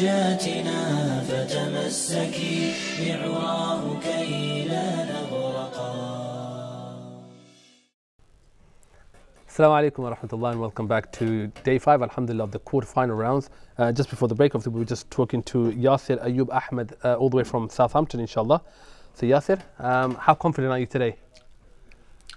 نجاتنا فتمسكي بعراه كي لا Assalamu alaikum wa rahmatullah and welcome back to day five, alhamdulillah, of the quarterfinal rounds. Uh, just before the break, of the, we were just talking to Yasir Ayub Ahmed uh, all the way from Southampton, inshallah. So, Yasir, um, how confident are you today?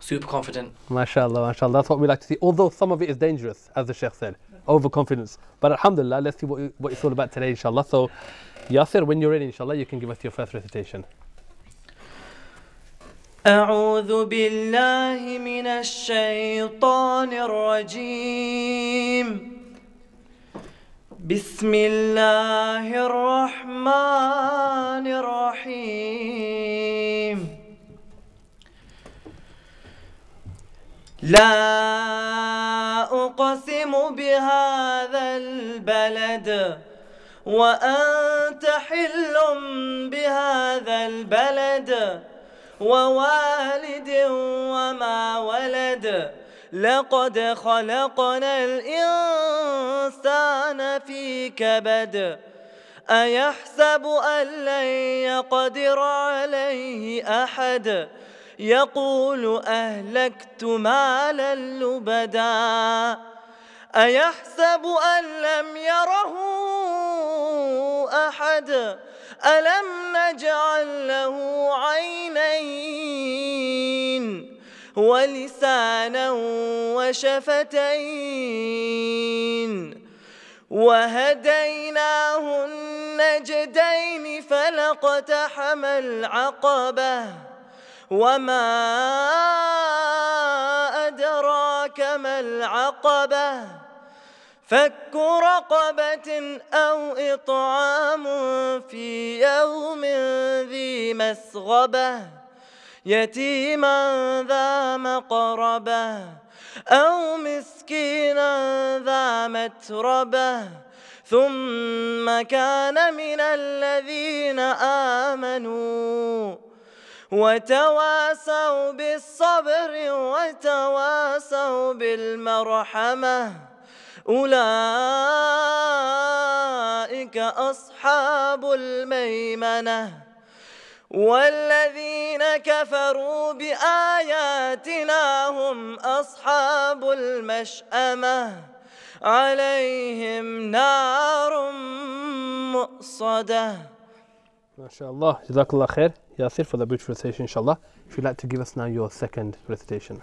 Super confident. MashaAllah, MashaAllah. That's what we like to see. Although some of it is dangerous, as the Sheikh said. overconfidence. But alhamdulillah, let's see what, what it's all about today, inshallah. So, Yasser, when you're ready, inshallah, you can give us your first recitation. أعوذ بالله من الشيطان الرجيم بسم الله الرحمن الرحيم لا أقسم بهذا البلد وأنت حل بهذا البلد ووالد وما ولد لقد خلقنا الإنسان في كبد أيحسب أن لن يقدر عليه أحد يقول أهلكت مالا لبدا أيحسب أن لم يره أحد ألم نجعل له عينين ولسانا وشفتين وهديناه النجدين فلقتحم العقبة وما أدراك ما العقبة فك رقبة أو إطعام في يوم ذي مسغبة يتيما ذا مقربة أو مسكينا ذا متربة ثم كان من الذين آمنوا وتواسوا بالصبر وتواسوا بالمرحمه أولئك أصحاب الميمنة والذين كفروا بآياتنا هم أصحاب المشأمة عليهم نار مؤصده ما شاء الله جزاك الله خير ياسر for the beautiful recitation, inshallah. If you'd like to give us now your second recitation.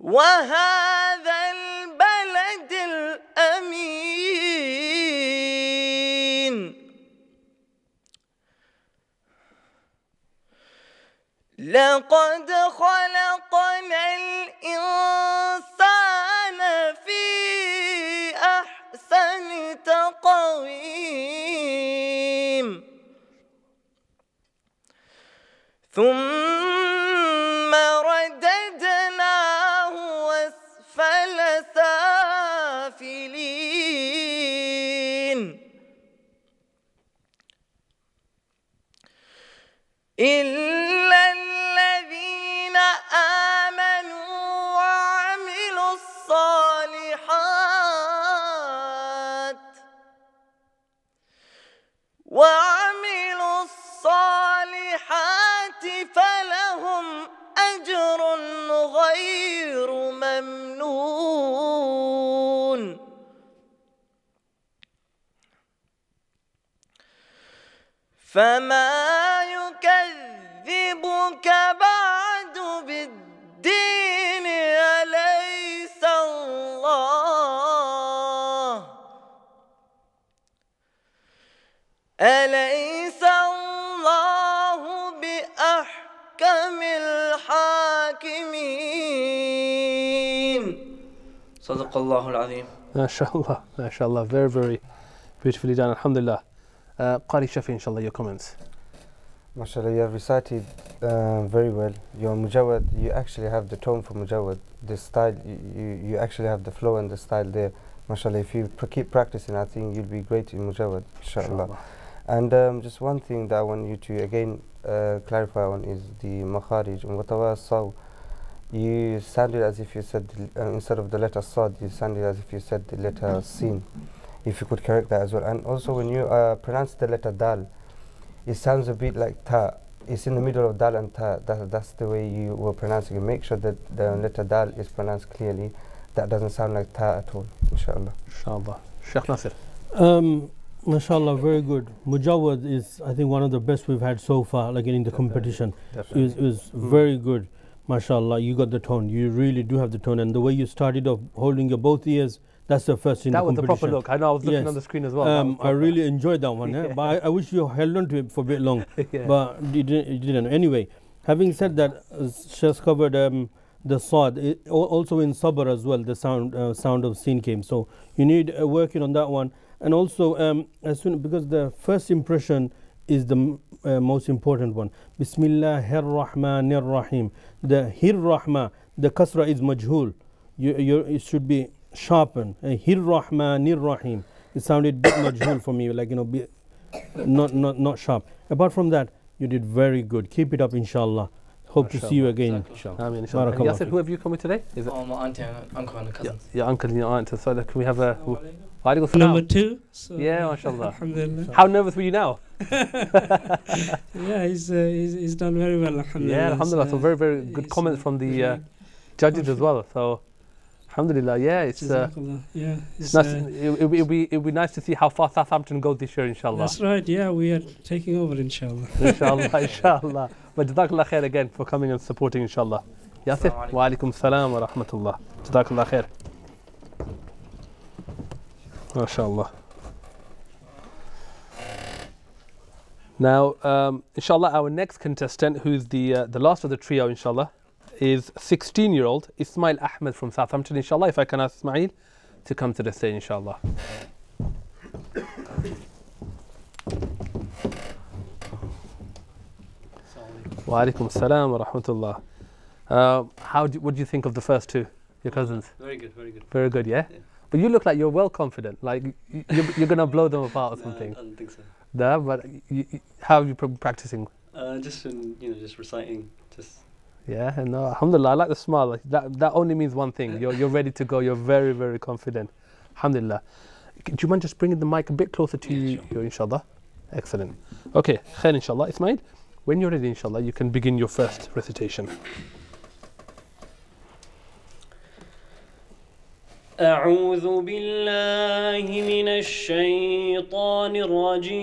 وهذا البلد الأمين لقد خلقنا الإنسان في أحسن تقويم ثم إلا الذين آمنوا وعملوا الصالحات وعملوا الصالحات فلهم أجر غير ممنون فما منك بعد بالدين أليس الله أليس الله بأحكم الحاكمين صدق الله العظيم ما شاء الله ما شاء الله very very beautifully done الحمد لله uh, آه، قاري شافي إن شاء الله your comments MashaAllah, you have recited uh, very well. Your Mujawad, you actually have the tone for Mujawad, the style, you, you, actually have the flow and the style there. MashaAllah, if you pr keep practicing, I think you'll be great in Mujawad, inshallah. And um, just one thing that I want you to again uh, clarify on is the makharij. And saw, you sounded as if you said, uh, instead of the letter sad, you sounded as if you said the letter sin. If you could correct that as well. And also when you uh, pronounce the letter dal, it sounds a bit like ta. It's in the middle of dal and ta. That, that's the way you were pronouncing it. Make sure that the letter dal is pronounced clearly. That doesn't sound like ta at all. Inshallah. Inshallah. Sheikh Nasir. Um, Mashallah, very good. Mujawad is, I think, one of the best we've had so far, like in the competition. Definitely. It was, it was mm. very good. Mashallah, you got the tone. You really do have the tone. And the way you started off holding your both ears that's the first That was the proper look. I know I was looking yes. on the screen as well. Um, I really enjoyed that one, eh? yeah. eh? but I, I, wish you held on to it for a bit long, yeah. but you didn't, you didn't, Anyway, having said that, uh, has covered um, the sod. also in Sabar as well, the sound uh, sound of scene came. So you need uh, working on that one, and also um, as soon because the first impression is the uh, most important one. Bismillahir Rahim. The Hir Rahma, the kasra is majhul. You, you, it should be sharpen. Hir Rahmanir Rahim. It sounded bit majhul for me, like you know, be, not not not sharp. Apart from that, you did very good. Keep it up, inshallah. Hope to see you again. Inshallah. I Yasser, who have you come with today? Is it? Oh, my auntie, and uncle, and cousins. Yeah, your uncle and your aunt. So can we have a? Number two. So yeah, mashallah. Alhamdulillah. How nervous were you now? yeah, he's, uh, he's, he's done very well. Alhamdulillah. Yeah, alhamdulillah. So, so very very good comments uh, from the uh, judges as well. So. Alhamdulillah, yeah, it's uh, yeah, it's, nice. Uh, it, it, will be it will be nice to see how far Southampton go this year, inshallah. That's right. Yeah, we are taking over, inshallah. inshallah, inshallah. But jazakallah khair again for coming and supporting, inshallah. Yasif, wa alaikum salam wa rahmatullah. Jazakallah khair. MashaAllah. Now, um, inshallah, our next contestant, who's the uh, the last of the trio, inshallah is 16 year old Ismail Ahmed from Southampton, inshallah. If I can ask Ismail to come to the stage, inshallah. Wa alaikum salam wa rahmatullah. Uh, how do, what do you think of the first two, your cousins? Very good, very good. Very good, yeah? yeah. But you look like you're well confident, like you, you're, going to blow them apart or something. No, I don't think so. No, but you, how are you practicing? Uh, just in, you know, just reciting, just yeah, no, alhamdulillah, I like the smile. That, that only means one thing. You're, you're ready to go. You're very, very confident. Alhamdulillah. Do you mind just bringing the mic a bit closer to yeah, you, inshallah? Excellent. Okay, khair inshallah. Ismail, when you're ready, inshallah, you can begin your first recitation. أعوذ بالله من الشيطان الرجيم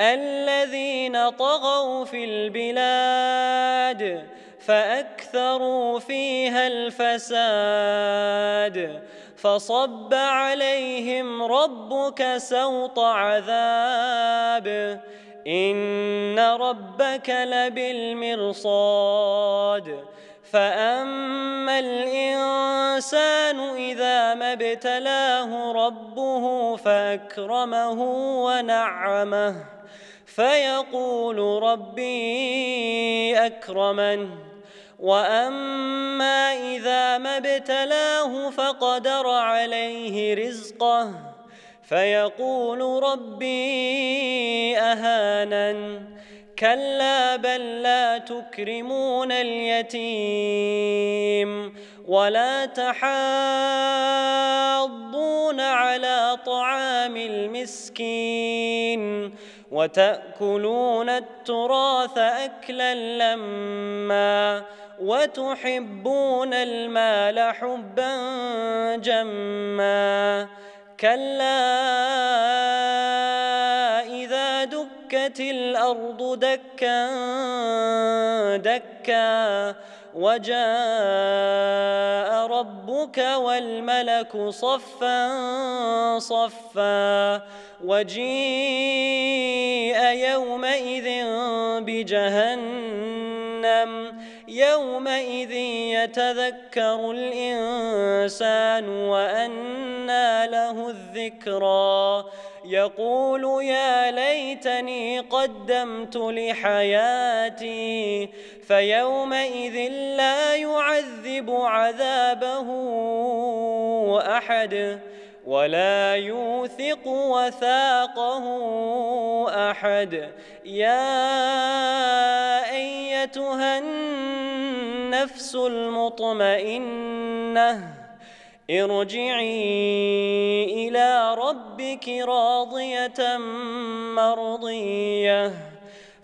الذين طغوا في البلاد فأكثروا فيها الفساد فصب عليهم ربك سوط عذاب إن ربك لبالمرصاد فأما الإنسان إذا ما ابتلاه ربه فأكرمه ونعمه فيقول ربي اكرمن واما اذا ما ابتلاه فقدر عليه رزقه فيقول ربي اهانن كلا بل لا تكرمون اليتيم ولا تحاضون على طعام المسكين وتأكلون التراث أكلا لما وتحبون المال حبا جما كلا إذا دكت الأرض دكا دكا وجاء ربك والملك صفا صفا وجيء يومئذ بجهنم يومئذ يتذكر الإنسان وأنى له الذكرى يقول يا ليتني قدمت لحياتي فيومئذ لا يعذب عذابه أحد ولا يوثق وثاقه احد يا ايتها النفس المطمئنه ارجعي الى ربك راضيه مرضيه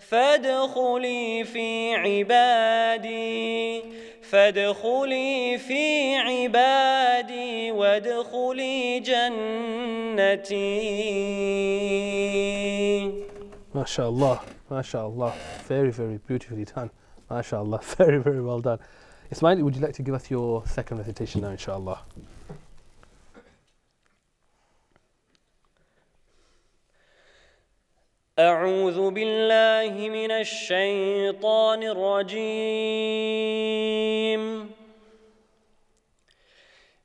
فادخلي في عبادي فادخلي في عبادي وادخلي جنتي ما شاء الله ما شاء الله very very beautifully done ما شاء الله very very well done Ismail would you like to give us your second recitation now inshallah أعوذ بالله من الشيطان الرجيم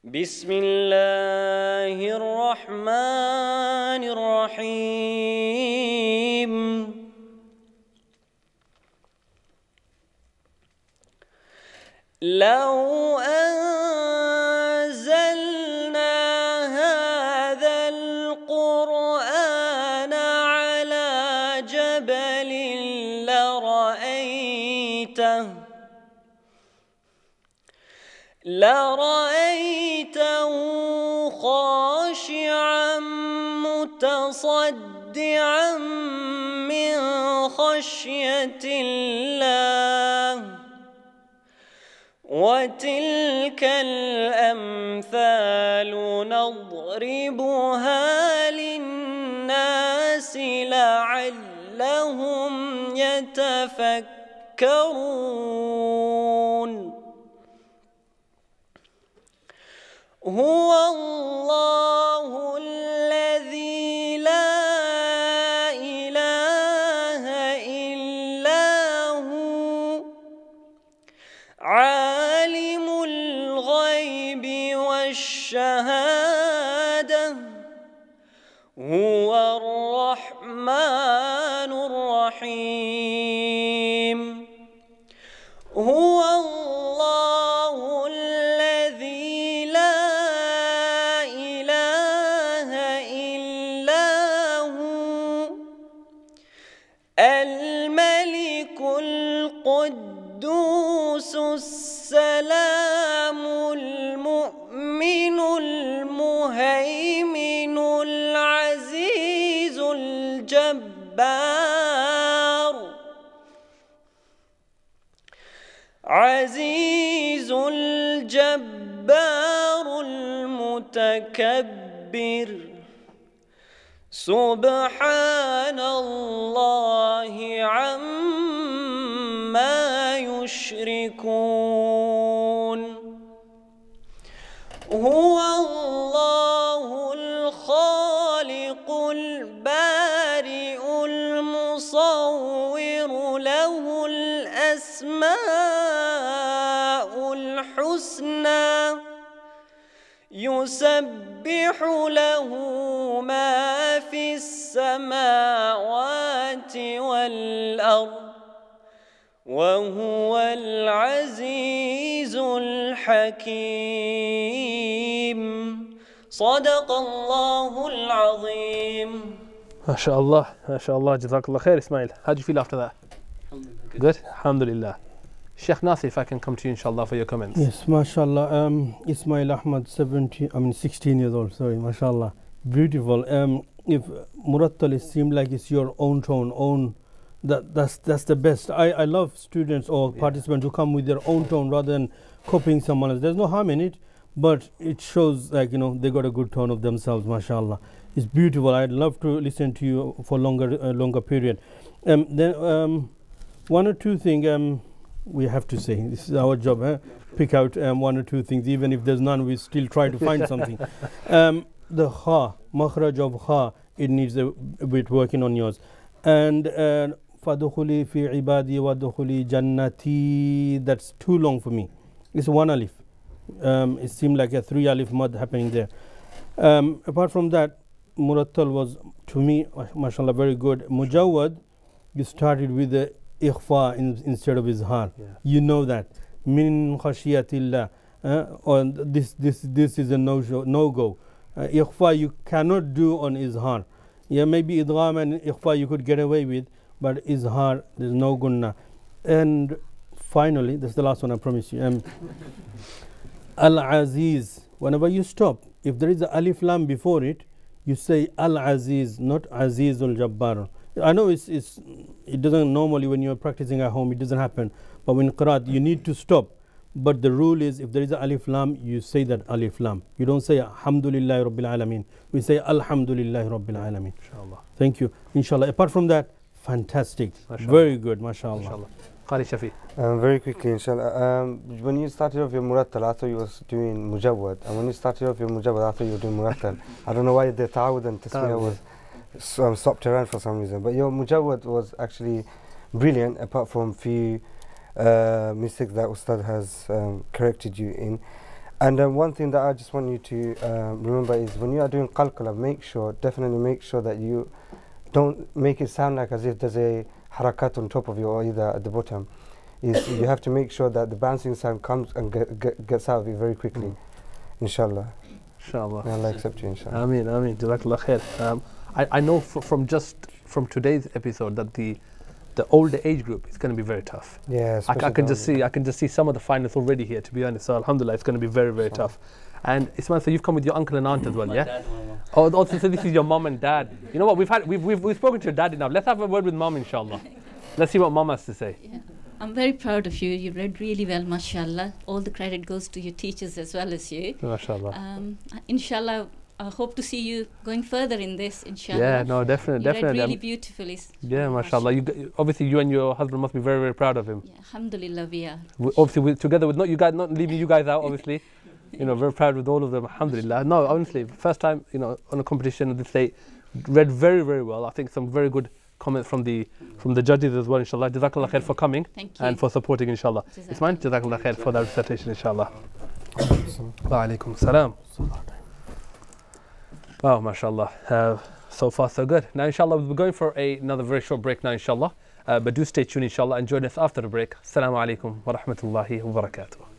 بسم الله الرحمن الرحيم لو أن لرأيته خاشعا متصدعا من خشية الله وتلك الأمثال نضربها للناس لعلهم يتفكرون هو الله الذي لا إله إلا هو عالم الغيب والشهادة هو الرحمن الرحيم عزيز الجبار المتكبر سبحان الله عما يشركون هو الله الخالق البارئ المصور له الأسماء يسبح له ما في السماوات والأرض وهو العزيز الحكيم صدق الله العظيم ما شاء الله ما شاء الله جزاك الله خير اسماعيل how do you feel after that good alhamdulillah Sheikh Nasir, if I can come to you, inshallah, for your comments. Yes, mashallah. Um, Ismail Ahmad, 17, I mean 16 years old, sorry, mashallah. Beautiful. Um, if Murattal, seems like it's your own tone, own. That, that's that's the best. I, I love students or yeah. participants who come with their own tone rather than copying someone else. There's no harm in it, but it shows like you know they got a good tone of themselves. Mashallah, it's beautiful. I'd love to listen to you for longer uh, longer period. Um, then um, one or two things. Um, we have to say this is our job eh? pick out um, one or two things even if there's none we still try to find something um, the ha, makhraj of ha, it needs a, a bit working on yours and uh, fi ibadi wadkhuli jannati that's too long for me it's one alif um, it seemed like a three alif mud happening there um, apart from that murattal was to me mashallah very good mujawad you started with the ikhfa in, instead of izhar. Yeah. You know that. Min khashiyatillah. Uh, or this, this, this is a no, no go. Uh, ikhfa you cannot do on izhar. Yeah, maybe idgham and ikhfa you could get away with, but izhar, there's no gunna. And finally, this is the last one I promise you. Um, Al Aziz, whenever you stop, if there is a alif lam before it, you say Al Aziz, not Azizul Jabbar. I know it's, it's, it doesn't normally when you're practicing at home, it doesn't happen. But when Qur'an, you need to stop. But the rule is if there is an alif lam, you say that alif lam. You don't say Alhamdulillah Rabbil Alameen. We say Alhamdulillah Rabbil Alameen. Inshallah. Thank you. Inshallah. Apart from that, fantastic. Mashallah. Very good. Mashallah. Shafi. Um, very quickly, inshallah. Um, when you started off your murattal, I thought you were doing mujawwad. And when you started off your mujawwad, I thought you were doing murattal. I don't know why the ta'awud and tasmiyah was um, stopped around for some reason. But your Mujawad was actually brilliant, apart from few uh, mistakes that Ustad has um, corrected you in. And uh, one thing that I just want you to um, remember is when you are doing qalqala, make sure, definitely make sure that you don't make it sound like as if there's a harakat on top of you or either at the bottom. Is you have to make sure that the bouncing sound comes and get, get, gets out of you very quickly, mm. inshallah. Inshallah. May Allah accept you, inshallah. Ameen, ameen. Jazakallah khair. Um, I, I know from just from today's episode that the the older age group is going to be very tough. Yeah, I, I, can just see I can just see some of the finalists already here. To be honest, so Alhamdulillah, it's going to be very very tough. And Ismail, so you've come with your uncle and aunt as well, My yeah? Dad, oh, also, oh, so this is your mom and dad. You know what? We've had we've we've, we've spoken to your dad enough. Let's have a word with mom, inshallah. Let's see what mom has to say. Yeah. I'm very proud of you. You read really well, mashallah. All the credit goes to your teachers as well as you. Mashallah. Um, uh, inshallah, I hope to see you going further in this, inshallah. Yeah, no, definitely, you definitely. really beautifully. Yeah, mashallah. You, obviously, you and your husband must be very, very proud of him. Yeah, alhamdulillah, we are. obviously, we, together with not you guys, not leaving you guys out, obviously. you know, very proud with all of them, alhamdulillah. No, honestly, first time, you know, on a competition of this state, read very, very well. I think some very good comments from the from the judges as well, inshallah. Jazakallah khair for coming and for supporting, inshallah. Jazakallah. It's mine, jazakallah khair for that recitation, inshallah. Wa alaikum salam. Wow, mashallah. Uh, so far, so good. Now, inshallah, we'll be going for a, another very short break now, inshallah. Uh, but do stay tuned, inshallah, and join us after the break. Assalamu alaikum wa rahmatullahi wa barakatuh.